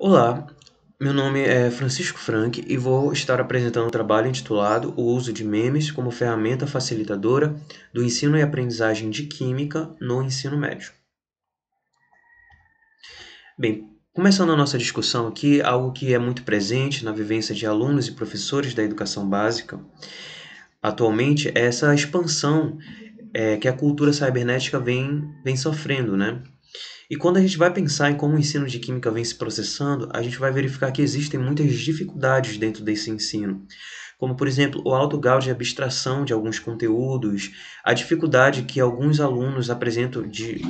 Olá, meu nome é Francisco Frank e vou estar apresentando um trabalho intitulado O uso de memes como ferramenta facilitadora do ensino e aprendizagem de Química no ensino médio. Bem, começando a nossa discussão aqui, algo que é muito presente na vivência de alunos e professores da educação básica atualmente é essa expansão é, que a cultura cybernética vem, vem sofrendo, né? E quando a gente vai pensar em como o ensino de química vem se processando, a gente vai verificar que existem muitas dificuldades dentro desse ensino, como, por exemplo, o alto grau de abstração de alguns conteúdos, a dificuldade que alguns alunos apresentam de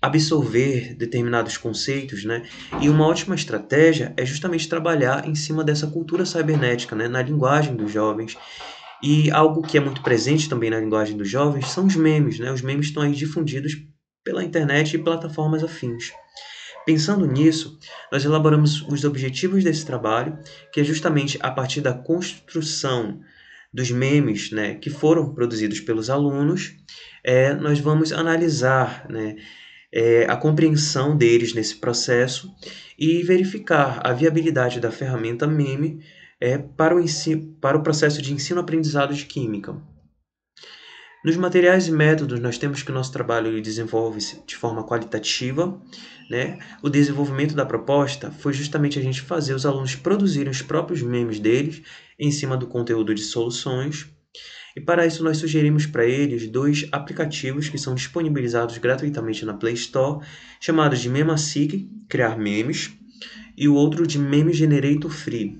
absorver determinados conceitos, né? E uma ótima estratégia é justamente trabalhar em cima dessa cultura cibernética, né? Na linguagem dos jovens. E algo que é muito presente também na linguagem dos jovens são os memes, né? Os memes estão aí difundidos pela internet e plataformas afins. Pensando nisso, nós elaboramos os objetivos desse trabalho, que é justamente a partir da construção dos memes né, que foram produzidos pelos alunos, é, nós vamos analisar né, é, a compreensão deles nesse processo e verificar a viabilidade da ferramenta meme é, para, o ensino, para o processo de ensino-aprendizado de Química. Nos materiais e métodos, nós temos que o nosso trabalho desenvolve-se de forma qualitativa. Né? O desenvolvimento da proposta foi justamente a gente fazer os alunos produzirem os próprios memes deles em cima do conteúdo de soluções. E para isso, nós sugerimos para eles dois aplicativos que são disponibilizados gratuitamente na Play Store, chamados de Memasig, Criar Memes, e o outro de Meme Generator Free,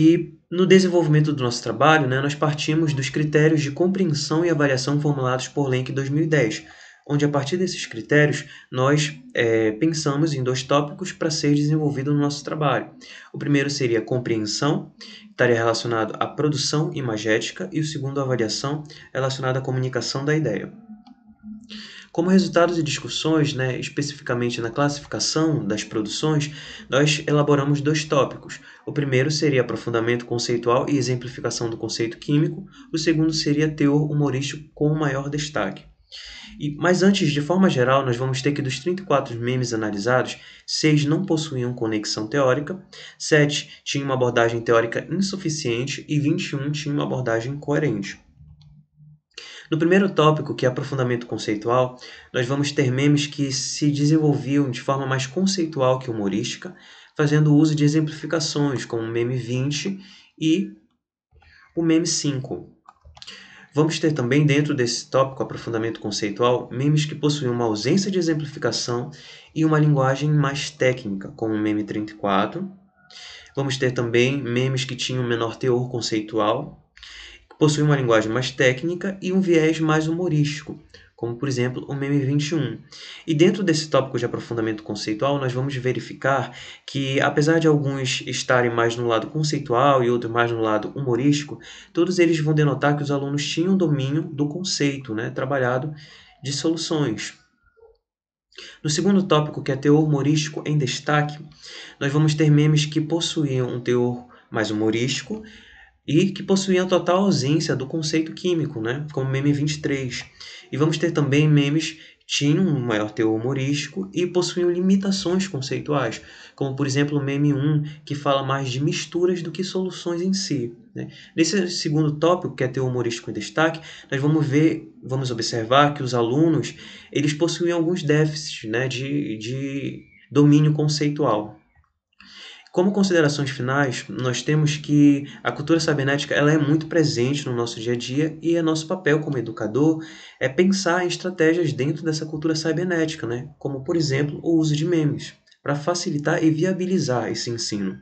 e no desenvolvimento do nosso trabalho, né, nós partimos dos critérios de compreensão e avaliação formulados por Lenk 2010, onde a partir desses critérios nós é, pensamos em dois tópicos para ser desenvolvido no nosso trabalho. O primeiro seria compreensão, estaria relacionado à produção imagética, e o segundo, avaliação, relacionado à comunicação da ideia. Como resultado de discussões, né, especificamente na classificação das produções, nós elaboramos dois tópicos. O primeiro seria aprofundamento conceitual e exemplificação do conceito químico, o segundo seria teor humorístico com maior destaque. E, mas antes, de forma geral, nós vamos ter que dos 34 memes analisados, 6 não possuíam conexão teórica, 7 tinham uma abordagem teórica insuficiente e 21 tinham uma abordagem coerente. No primeiro tópico, que é aprofundamento conceitual, nós vamos ter memes que se desenvolviam de forma mais conceitual que humorística, fazendo uso de exemplificações como o meme 20 e o meme 5. Vamos ter também dentro desse tópico aprofundamento conceitual memes que possuem uma ausência de exemplificação e uma linguagem mais técnica, como o meme 34. Vamos ter também memes que tinham menor teor conceitual possui uma linguagem mais técnica e um viés mais humorístico, como por exemplo o meme 21. E dentro desse tópico de aprofundamento conceitual, nós vamos verificar que, apesar de alguns estarem mais no lado conceitual e outros mais no lado humorístico, todos eles vão denotar que os alunos tinham domínio do conceito né, trabalhado de soluções. No segundo tópico, que é teor humorístico em destaque, nós vamos ter memes que possuíam um teor mais humorístico e que possuíam a total ausência do conceito químico, né, como meme 23. E vamos ter também memes que tinham um maior teor humorístico e possuíam limitações conceituais, como por exemplo o meme 1, que fala mais de misturas do que soluções em si. Né? Nesse segundo tópico, que é teor humorístico em destaque, nós vamos ver, vamos observar que os alunos eles possuíam alguns déficits né, de, de domínio conceitual. Como considerações finais, nós temos que a cultura cibernética ela é muito presente no nosso dia a dia e é nosso papel como educador é pensar em estratégias dentro dessa cultura cibernética, né? como, por exemplo, o uso de memes, para facilitar e viabilizar esse ensino.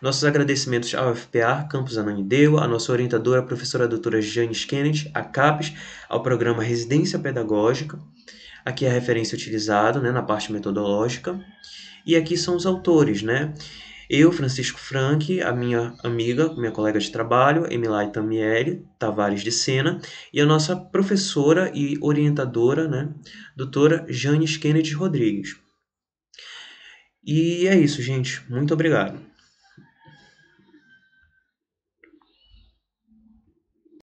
Nossos agradecimentos ao FPA, Campus Ananideu, à nossa orientadora, a professora doutora Jane Kennedy, a CAPES, ao programa Residência Pedagógica, aqui é a referência utilizada né, na parte metodológica, e aqui são os autores, né? Eu, Francisco Franck, a minha amiga, minha colega de trabalho, Emilai Tamieri Tavares de Sena, e a nossa professora e orientadora, né, doutora Janice Kennedy Rodrigues. E é isso, gente. Muito obrigado.